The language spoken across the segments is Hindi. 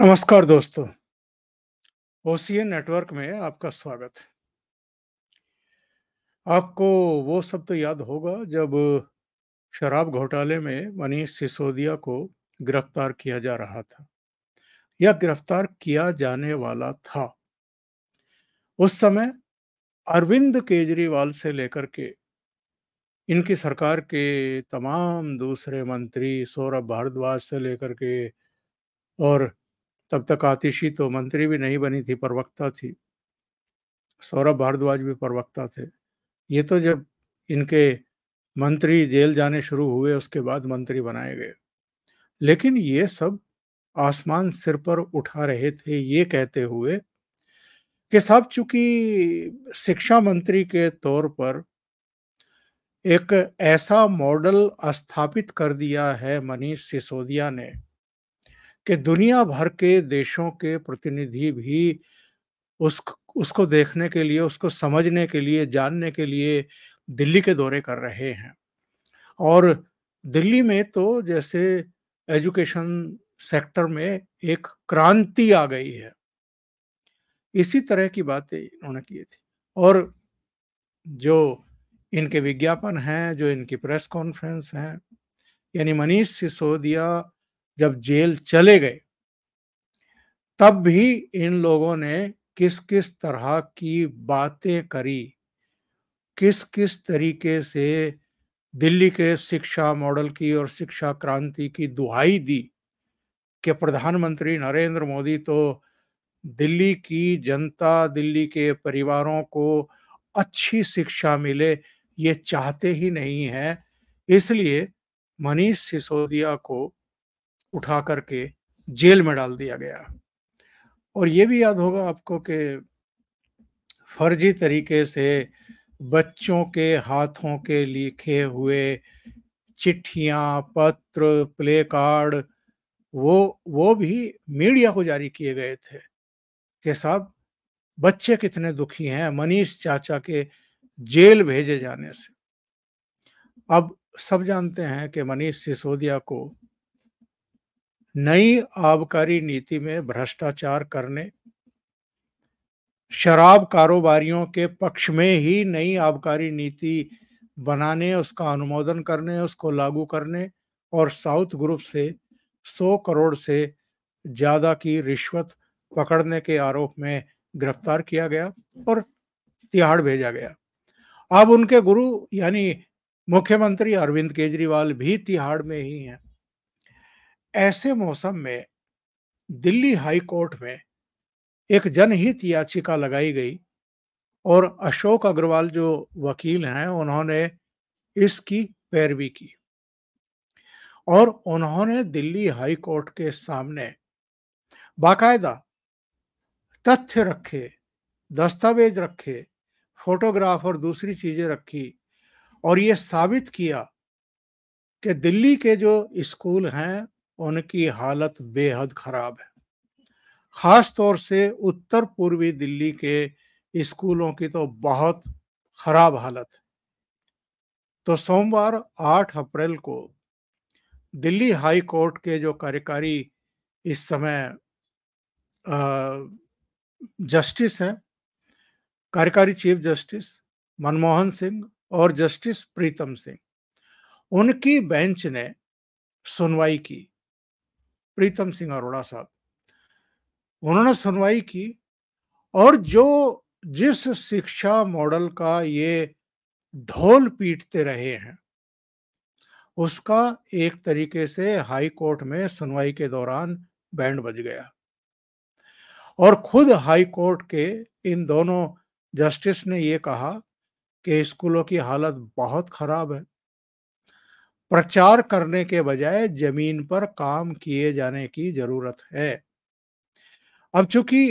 नमस्कार दोस्तों ओसीए नेटवर्क में आपका स्वागत आपको वो सब तो याद होगा जब शराब घोटाले में मनीष सिसोदिया को गिरफ्तार किया जा रहा था या गिरफ्तार किया जाने वाला था उस समय अरविंद केजरीवाल से लेकर के इनकी सरकार के तमाम दूसरे मंत्री सौरभ भारद्वाज से लेकर के और तब तक आतिशी तो मंत्री भी नहीं बनी थी प्रवक्ता थी सौरभ भारद्वाज भी प्रवक्ता थे ये तो जब इनके मंत्री जेल जाने शुरू हुए उसके बाद मंत्री बनाए गए लेकिन ये सब आसमान सिर पर उठा रहे थे ये कहते हुए कि साहब चूंकि शिक्षा मंत्री के तौर पर एक ऐसा मॉडल स्थापित कर दिया है मनीष सिसोदिया ने कि दुनिया भर के देशों के प्रतिनिधि भी उस उसको देखने के लिए उसको समझने के लिए जानने के लिए दिल्ली के दौरे कर रहे हैं और दिल्ली में तो जैसे एजुकेशन सेक्टर में एक क्रांति आ गई है इसी तरह की बातें इन्होंने की थी और जो इनके विज्ञापन हैं जो इनकी प्रेस कॉन्फ्रेंस हैं यानी मनीष सिसोदिया जब जेल चले गए तब भी इन लोगों ने किस किस तरह की बातें करी किस किस तरीके से दिल्ली के शिक्षा मॉडल की और शिक्षा क्रांति की दुहाई दी कि प्रधानमंत्री नरेंद्र मोदी तो दिल्ली की जनता दिल्ली के परिवारों को अच्छी शिक्षा मिले ये चाहते ही नहीं है इसलिए मनीष सिसोदिया को उठा करके जेल में डाल दिया गया और ये भी याद होगा आपको कि फर्जी तरीके से बच्चों के हाथों के लिखे हुए चिट्ठियां पत्र प्ले कार्ड वो वो भी मीडिया को जारी किए गए थे कि साहब बच्चे कितने दुखी हैं मनीष चाचा के जेल भेजे जाने से अब सब जानते हैं कि मनीष सिसोदिया को नई आबकारी नीति में भ्रष्टाचार करने शराब कारोबारियों के पक्ष में ही नई आबकारी नीति बनाने उसका अनुमोदन करने उसको लागू करने और साउथ ग्रुप से 100 करोड़ से ज़्यादा की रिश्वत पकड़ने के आरोप में गिरफ्तार किया गया और तिहाड़ भेजा गया अब उनके गुरु यानी मुख्यमंत्री अरविंद केजरीवाल भी तिहाड़ में ही हैं ऐसे मौसम में दिल्ली हाई कोर्ट में एक जनहित याचिका लगाई गई और अशोक अग्रवाल जो वकील हैं उन्होंने इसकी पैरवी की और उन्होंने दिल्ली हाई कोर्ट के सामने बाकायदा तथ्य रखे दस्तावेज रखे फोटोग्राफ और दूसरी चीजें रखी और ये साबित किया कि दिल्ली के जो स्कूल हैं उनकी हालत बेहद खराब है ख़ास तौर से उत्तर पूर्वी दिल्ली के स्कूलों की तो बहुत खराब हालत है तो सोमवार 8 अप्रैल को दिल्ली हाई कोर्ट के जो कार्यकारी इस समय जस्टिस हैं कार्यकारी चीफ जस्टिस मनमोहन सिंह और जस्टिस प्रीतम सिंह उनकी बेंच ने सुनवाई की प्रीतम सिंह अरोड़ा साहब उन्होंने सुनवाई की और जो जिस शिक्षा मॉडल का ये ढोल पीटते रहे हैं उसका एक तरीके से हाई कोर्ट में सुनवाई के दौरान बैंड बज गया और खुद हाई कोर्ट के इन दोनों जस्टिस ने ये कहा कि स्कूलों की हालत बहुत खराब है प्रचार करने के बजाय जमीन पर काम किए जाने की जरूरत है अब चूंकि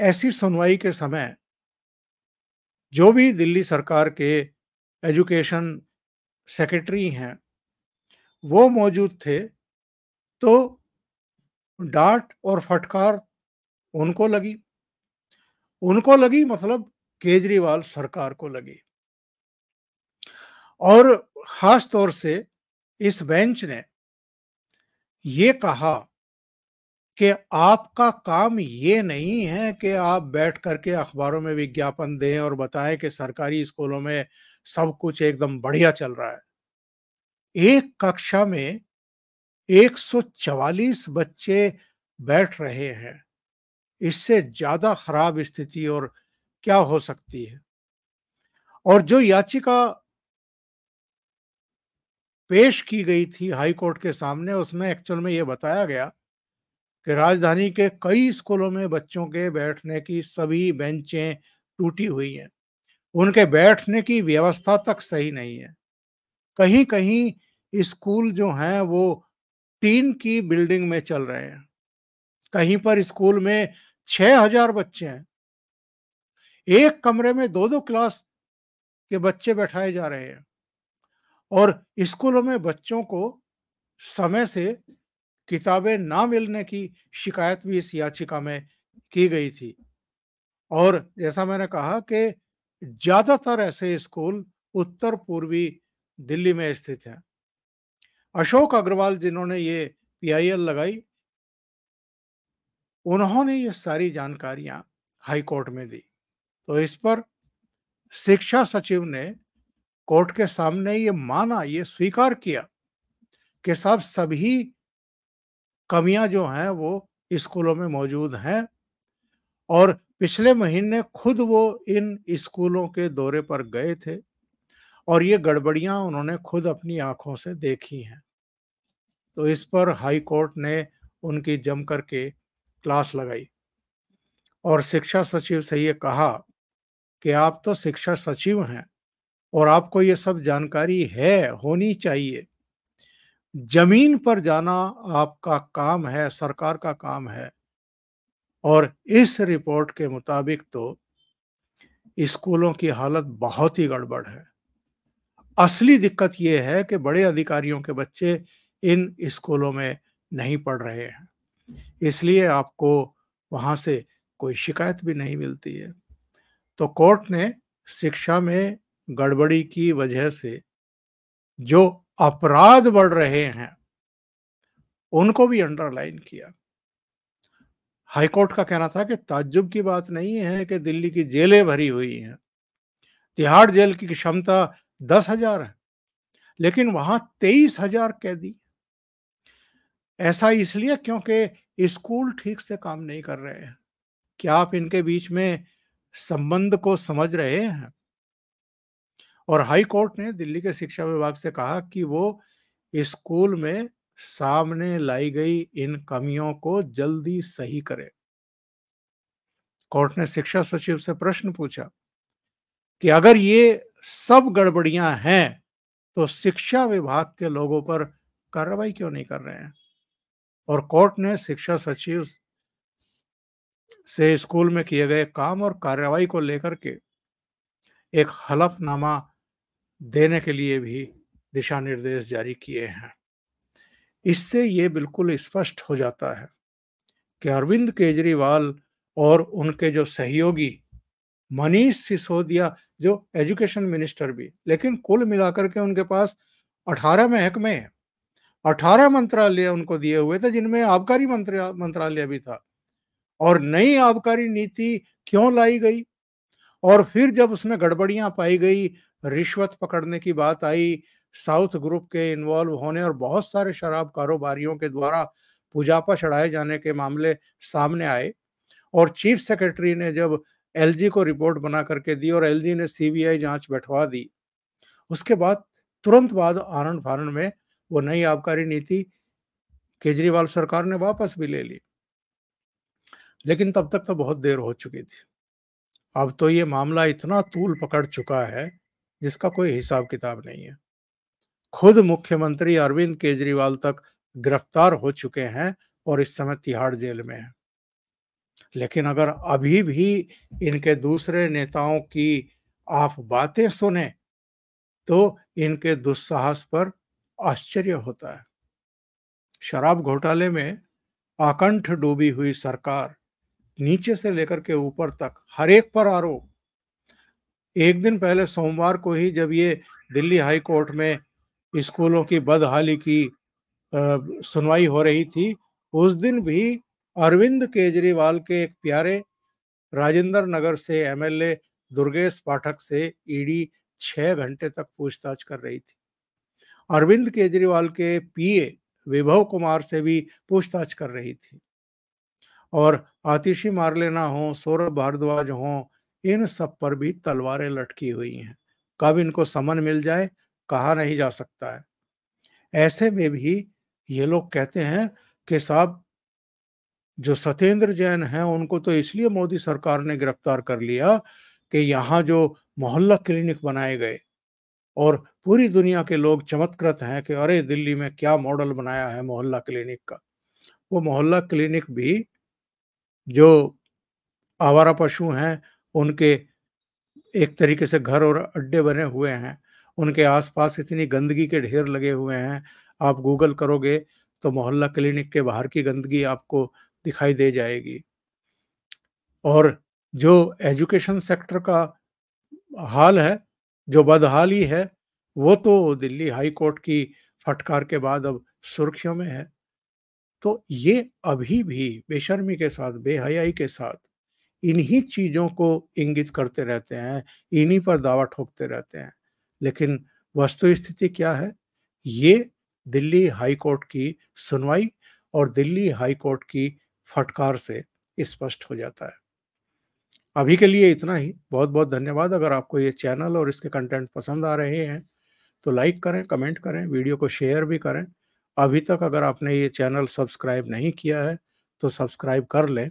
ऐसी सुनवाई के समय जो भी दिल्ली सरकार के एजुकेशन सेक्रेटरी हैं वो मौजूद थे तो डांट और फटकार उनको लगी उनको लगी मतलब केजरीवाल सरकार को लगी और खास तौर से इस बेंच ने ये कहा कि आपका काम ये नहीं है कि आप बैठ करके अखबारों में विज्ञापन दें और बताएं कि सरकारी स्कूलों में सब कुछ एकदम बढ़िया चल रहा है एक कक्षा में 144 बच्चे बैठ रहे हैं इससे ज्यादा खराब स्थिति और क्या हो सकती है और जो याचिका पेश की गई थी हाई कोर्ट के सामने उसमें एक्चुअल में ये बताया गया कि राजधानी के कई स्कूलों में बच्चों के बैठने की सभी बेंचें टूटी हुई हैं उनके बैठने की व्यवस्था तक सही नहीं है कहीं कहीं स्कूल जो हैं वो टीन की बिल्डिंग में चल रहे हैं कहीं पर स्कूल में छ हजार बच्चे हैं एक कमरे में दो दो क्लास के बच्चे बैठाए जा रहे हैं और स्कूलों में बच्चों को समय से किताबें ना मिलने की शिकायत भी इस याचिका में की गई थी और जैसा मैंने कहा कि ज्यादातर ऐसे स्कूल उत्तर पूर्वी दिल्ली में स्थित हैं अशोक अग्रवाल जिन्होंने ये पीआईएल लगाई उन्होंने ये सारी जानकारियां हाईकोर्ट में दी तो इस पर शिक्षा सचिव ने कोर्ट के सामने ये माना ये स्वीकार किया कि साहब सभी कमियां जो हैं वो स्कूलों में मौजूद हैं और पिछले महीने खुद वो इन स्कूलों के दौरे पर गए थे और ये गड़बड़ियां उन्होंने खुद अपनी आंखों से देखी हैं तो इस पर हाई कोर्ट ने उनकी जम करके क्लास लगाई और शिक्षा सचिव से ये कहा कि आप तो शिक्षा सचिव हैं और आपको ये सब जानकारी है होनी चाहिए जमीन पर जाना आपका काम है सरकार का काम है और इस रिपोर्ट के मुताबिक तो स्कूलों की हालत बहुत ही गड़बड़ है असली दिक्कत यह है कि बड़े अधिकारियों के बच्चे इन स्कूलों में नहीं पढ़ रहे हैं इसलिए आपको वहाँ से कोई शिकायत भी नहीं मिलती है तो कोर्ट ने शिक्षा में गड़बड़ी की वजह से जो अपराध बढ़ रहे हैं उनको भी अंडरलाइन किया हाईकोर्ट का कहना था कि ताज्जुब की बात नहीं है कि दिल्ली की जेलें भरी हुई हैं तिहाड़ जेल की क्षमता दस हजार है लेकिन वहां तेईस हजार कैदी ऐसा इसलिए क्योंकि स्कूल ठीक से काम नहीं कर रहे हैं क्या आप इनके बीच में संबंध को समझ रहे हैं और हाई कोर्ट ने दिल्ली के शिक्षा विभाग से कहा कि वो स्कूल में सामने लाई गई इन कमियों को जल्दी सही करे कोर्ट ने शिक्षा सचिव से प्रश्न पूछा कि अगर ये सब गड़बड़ियां हैं तो शिक्षा विभाग के लोगों पर कार्रवाई क्यों नहीं कर रहे हैं और कोर्ट ने शिक्षा सचिव से स्कूल में किए गए काम और कार्रवाई को लेकर के एक हलफनामा देने के लिए भी दिशा निर्देश जारी किए हैं इससे ये बिल्कुल स्पष्ट हो जाता है कि अरविंद केजरीवाल और उनके जो सहयोगी मनीष सिसोदिया जो एजुकेशन मिनिस्टर भी लेकिन कुल मिलाकर के उनके पास अठारह महकमे हैं अठारह मंत्रालय उनको दिए हुए थे जिनमें आबकारी मंत्रालय भी था और नई आबकारी नीति क्यों लाई गई और फिर जब उसमें गड़बड़ियां पाई गई रिश्वत पकड़ने की बात आई साउथ ग्रुप के इन्वॉल्व होने और बहुत सारे शराब कारोबारियों के द्वारा पुजापा चढ़ाए जाने के मामले सामने आए और चीफ सेक्रेटरी ने जब एलजी को रिपोर्ट बना करके दी और एलजी ने सीबीआई जांच बैठवा दी उसके बाद तुरंत बाद आनंद फारण में वो नई आबकारी नीति केजरीवाल सरकार ने वापस भी ले ली लेकिन तब तक तो बहुत देर हो चुकी थी अब तो ये मामला इतना तूल पकड़ चुका है जिसका कोई हिसाब किताब नहीं है खुद मुख्यमंत्री अरविंद केजरीवाल तक गिरफ्तार हो चुके हैं और इस समय तिहाड़ जेल में है लेकिन अगर अभी भी इनके दूसरे नेताओं की आप बातें सुने तो इनके दुस्साहस पर आश्चर्य होता है शराब घोटाले में आकंठ डूबी हुई सरकार नीचे से लेकर के ऊपर तक हरेक पर आरोप एक दिन पहले सोमवार को ही जब ये दिल्ली हाई कोर्ट में स्कूलों की बदहाली की सुनवाई हो रही थी उस दिन भी अरविंद केजरीवाल के एक प्यारे राजेंद्र नगर से एमएलए दुर्गेश पाठक से ईडी छह घंटे तक पूछताछ कर रही थी अरविंद केजरीवाल के पीए विभव कुमार से भी पूछताछ कर रही थी और आतिशी मार लेना हो सौरभ भारद्वाज हों इन सब पर भी तलवारें लटकी हुई हैं कब इनको समन मिल जाए कहा नहीं जा सकता है ऐसे में भी ये लोग कहते हैं कि साहब जो सत्येंद्र जैन हैं उनको तो इसलिए मोदी सरकार ने गिरफ्तार कर लिया कि यहाँ जो मोहल्ला क्लिनिक बनाए गए और पूरी दुनिया के लोग चमत्कृत हैं कि अरे दिल्ली में क्या मॉडल बनाया है मोहल्ला क्लिनिक का वो मोहल्ला क्लिनिक भी जो आवारा पशु हैं उनके एक तरीके से घर और अड्डे बने हुए हैं उनके आसपास इतनी गंदगी के ढेर लगे हुए हैं आप गूगल करोगे तो मोहल्ला क्लिनिक के बाहर की गंदगी आपको दिखाई दे जाएगी और जो एजुकेशन सेक्टर का हाल है जो बदहाल ही है वो तो दिल्ली हाई कोर्ट की फटकार के बाद अब सुर्खियों में है तो ये अभी भी बेशर्मी के साथ बेहयाई के साथ इन्हीं चीज़ों को इंगित करते रहते हैं इन्हीं पर दावा ठोकते रहते हैं लेकिन वस्तु स्थिति क्या है ये दिल्ली हाई कोर्ट की सुनवाई और दिल्ली हाई कोर्ट की फटकार से स्पष्ट हो जाता है अभी के लिए इतना ही बहुत बहुत धन्यवाद अगर आपको ये चैनल और इसके कंटेंट पसंद आ रहे हैं तो लाइक करें कमेंट करें वीडियो को शेयर भी करें अभी तक अगर आपने ये चैनल सब्सक्राइब नहीं किया है तो सब्सक्राइब कर लें